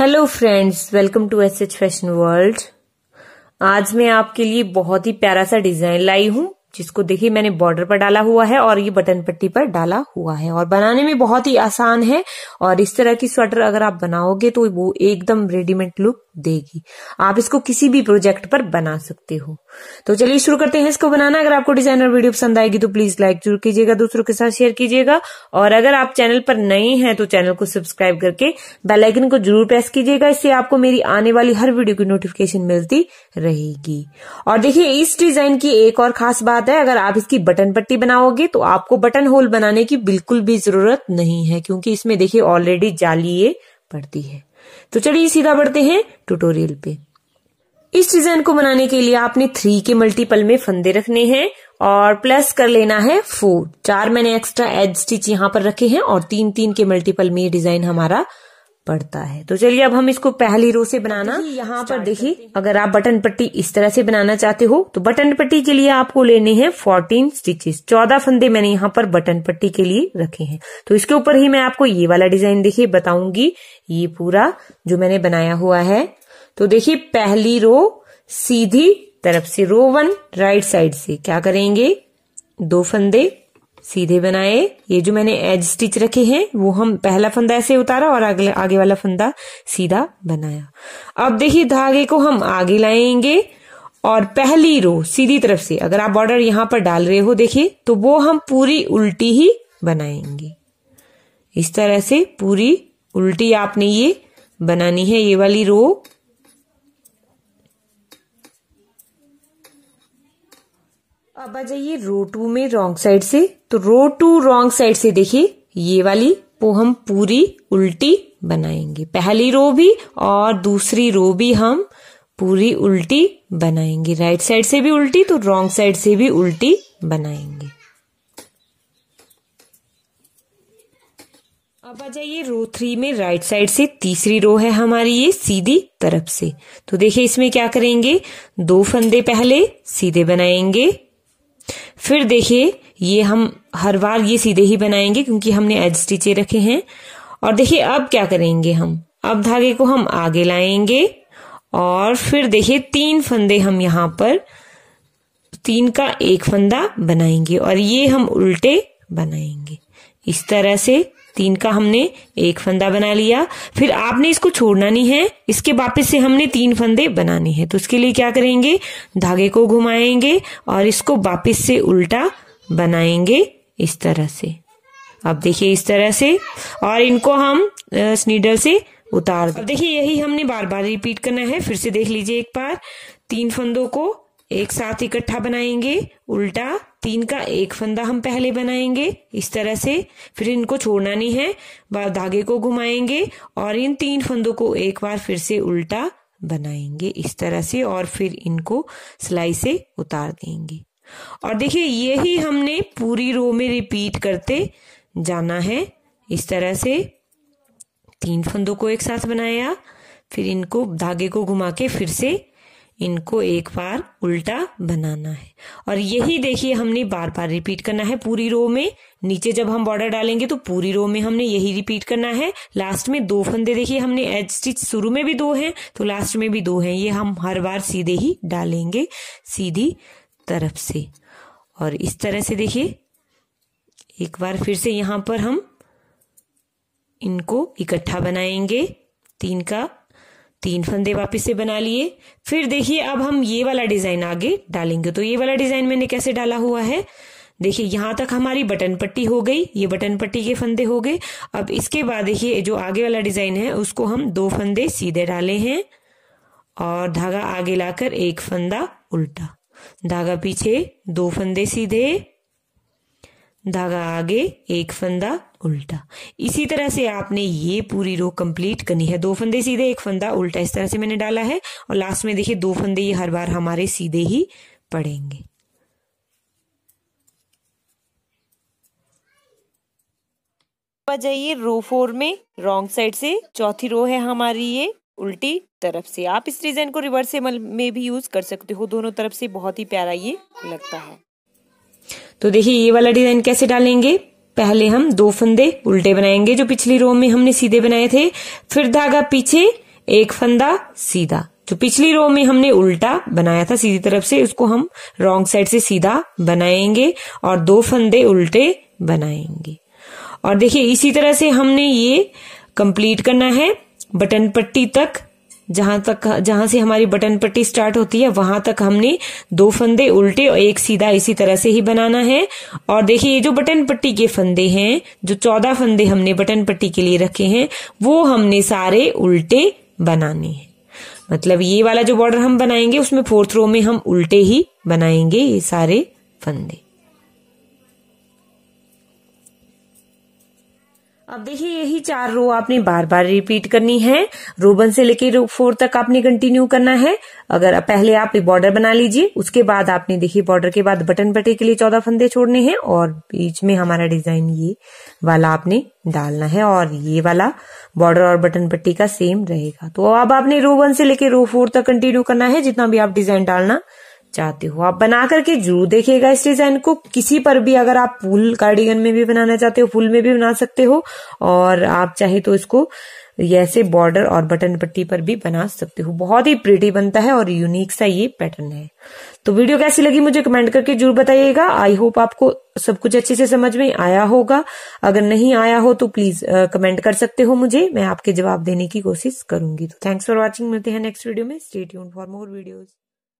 hello friends welcome to S H fashion world आज मैं आपके लिए बहुत ही प्यारा सा डिजाइन लाई हूं जिसको देखिए मैंने बॉर्डर पर डाला हुआ है और ये बटन पट्टी पर डाला हुआ है और बनाने में बहुत ही आसान है और इस तरह की स्वेटर अगर आप बनाओगे तो वो एकदम रेडीमेड लुक देगी आप इसको किसी भी प्रोजेक्ट पर बना सकते हो तो चलिए शुरू करते हैं इसको बनाना अगर आपको डिजाइनर वीडियो पसंद आएगी तो प्लीज लाइक जरूर कीजिएगा दूसरों के साथ शेयर कीजिएगा और अगर आप चैनल पर नए हैं तो चैनल को सब्सक्राइब करके बेलाइकन को जरूर प्रेस कीजिएगा इससे आपको मेरी आने वाली हर वीडियो की नोटिफिकेशन मिलती रहेगी और देखिये इस डिजाइन की एक और खास बात बात है अगर आप इसकी बटन पट्टी बनाओगे तो आपको बटन होल बनाने की बिल्कुल भी जरूरत नहीं है क्योंकि इसमें देखिए ऑलरेडी जाली ये पड़ती है तो चलिए सीधा बढ़ते हैं ट्यूटोरियल पे इस डिजाइन को बनाने के लिए आपने थ्री के मल्टीपल में फंदे रखने हैं और प्लस कर लेना है फोर चार मैंने एक्स्ट्रा एज स्टिच यहाँ पर रखे हैं और तीन तीन के मल्टीपल में ये डिजाइन हमारा पड़ता है तो चलिए अब हम इसको पहली रो से बनाना यहाँ पर देखिए अगर आप बटन पट्टी इस तरह से बनाना चाहते हो तो बटन पट्टी के लिए आपको लेने हैं फोर्टीन स्टिचेस चौदह फंदे मैंने यहाँ पर बटन पट्टी के लिए रखे हैं तो इसके ऊपर ही मैं आपको ये वाला डिजाइन देखिए बताऊंगी ये पूरा जो मैंने बनाया हुआ है तो देखिए पहली रो सीधी तरफ से रो वन राइट साइड से क्या करेंगे दो फंदे सीधे बनाए ये जो मैंने एज स्टिच रखे हैं वो हम पहला फंदा ऐसे उतारा और आगे आगे वाला फंदा सीधा बनाया अब देखिए धागे को हम आगे लाएंगे और पहली रो सीधी तरफ से अगर आप बॉर्डर यहां पर डाल रहे हो देखिए तो वो हम पूरी उल्टी ही बनाएंगे इस तरह से पूरी उल्टी आपने ये बनानी है ये वाली रो अब आ जाइए रो टू में रोंग साइड से तो रो टू रोंग साइड से देखिए ये वाली वो हम पूरी उल्टी बनाएंगे पहली रो भी और दूसरी रो भी हम पूरी उल्टी बनाएंगे राइट साइड से भी उल्टी तो रॉन्ग साइड से भी उल्टी बनाएंगे अब आ जाइए रो थ्री में राइट साइड से तीसरी रो है हमारी ये सीधी तरफ से तो देखिए इसमें क्या करेंगे दो फंदे पहले सीधे बनाएंगे फिर देखिए ये हम हर बार ये सीधे ही बनाएंगे क्योंकि हमने एज स्टिचे रखे हैं और देखिए अब क्या करेंगे हम अब धागे को हम आगे लाएंगे और फिर देखिए तीन फंदे हम यहाँ पर तीन का एक फंदा बनाएंगे और ये हम उल्टे बनाएंगे इस तरह से तीन का हमने एक फंदा बना लिया फिर आपने इसको छोड़ना नहीं है इसके वापस से हमने तीन फंदे बनाने हैं तो उसके लिए क्या करेंगे धागे को घुमाएंगे और इसको वापस से उल्टा बनाएंगे इस तरह से अब देखिए इस तरह से और इनको हम स्नीडल से उतार देखिए यही हमने बार बार रिपीट करना है फिर से देख लीजिए एक बार तीन फंदों को एक साथ इकट्ठा बनाएंगे उल्टा तीन का एक फंदा हम पहले बनाएंगे इस तरह से फिर इनको छोड़ना नहीं है बार धागे को घुमाएंगे और इन तीन फंदों को एक बार फिर से उल्टा बनाएंगे इस तरह से और फिर इनको सिलाई से उतार देंगे और देखिए यही हमने पूरी रो में रिपीट करते जाना है इस तरह से तीन फंदों को एक साथ बनाया फिर इनको धागे को घुमा के फिर से इनको एक बार उल्टा बनाना है और यही देखिए हमने बार बार रिपीट करना है पूरी रो में नीचे जब हम बॉर्डर डालेंगे तो पूरी रो में हमने यही रिपीट करना है लास्ट में दो फंदे देखिए हमने एज स्टिच शुरू में भी दो हैं तो लास्ट में भी दो हैं ये हम हर बार सीधे ही डालेंगे सीधी तरफ से और इस तरह से देखिए एक बार फिर से यहां पर हम इनको इकट्ठा बनाएंगे तीन का तीन फंदे वापस से बना लिए फिर देखिए अब हम ये वाला डिजाइन आगे डालेंगे तो ये वाला डिजाइन मैंने कैसे डाला हुआ है देखिए यहां तक हमारी बटन पट्टी हो गई ये बटन पट्टी के फंदे हो गए अब इसके बाद देखिए जो आगे वाला डिजाइन है उसको हम दो फंदे सीधे डाले हैं और धागा आगे लाकर एक फंदा उल्टा धागा पीछे दो फंदे सीधे धागा आगे एक फंदा उल्टा इसी तरह से आपने ये पूरी रो कंप्लीट करनी है दो फंदे सीधे एक फंदा उल्टा इस तरह से मैंने डाला है और लास्ट में देखिए दो फंदे ये हर बार हमारे सीधे ही पड़ेंगे जाइए रो फोर में रॉन्ग साइड से चौथी रो है हमारी ये उल्टी तरफ से आप इस डिजाइन को रिवर्सेबल में भी यूज कर सकते हो दोनों तरफ से बहुत ही प्यारा ये लगता है तो देखिए ये वाला डिजाइन कैसे डालेंगे पहले हम दो फंदे उल्टे बनाएंगे जो पिछली रो में हमने सीधे बनाए थे फिर धागा पीछे एक फंदा सीधा जो पिछली रो में हमने उल्टा बनाया था सीधी तरफ से उसको हम रॉन्ग साइड से सीधा बनाएंगे और दो फंदे उल्टे बनाएंगे और देखिए इसी तरह से हमने ये कंप्लीट करना है बटन पट्टी तक जहां तक जहां से हमारी बटन पट्टी स्टार्ट होती है वहां तक हमने दो फंदे उल्टे और एक सीधा इसी तरह से ही बनाना है और देखिए ये जो बटन पट्टी के फंदे हैं जो चौदह फंदे हमने बटन पट्टी के लिए रखे हैं वो हमने सारे उल्टे बनाने हैं मतलब ये वाला जो बॉर्डर हम बनाएंगे उसमें फोर्थ रो में हम उल्टे ही बनाएंगे ये सारे फंदे अब देखिए यही चार रो आपने बार बार रिपीट करनी है रो वन से लेके रो फोर तक आपने कंटिन्यू करना है अगर पहले आप बॉर्डर बना लीजिए उसके बाद आपने देखिए बॉर्डर के बाद बटन पट्टी के लिए चौदह फंदे छोड़ने हैं और बीच में हमारा डिजाइन ये वाला आपने डालना है और ये वाला बॉर्डर और बटन पट्टी का सेम रहेगा तो अब आपने रो वन से लेके रो फोर तक कंटिन्यू करना है जितना भी आप डिजाइन डालना चाहते हो आप बना करके जरूर देखिएगा इस डिजाइन को किसी पर भी अगर आप फूल कार्डिगन में भी बनाना चाहते हो फूल में भी बना सकते हो और आप चाहे तो इसको ऐसे बॉर्डर और बटन पट्टी पर भी बना सकते हो बहुत ही प्रिटी बनता है और यूनिक सा ये पैटर्न है तो वीडियो कैसी लगी मुझे कमेंट करके जरूर बताइएगा आई होप आपको सब कुछ अच्छे से समझ में आया होगा अगर नहीं आया हो तो प्लीज कमेंट कर सकते हो मुझे मैं आपके जवाब देने की कोशिश करूंगी तो थैंक्स फॉर वॉचिंग मिलते हैं नेक्स्ट वीडियो में स्टेट फॉर मोर वीडियोज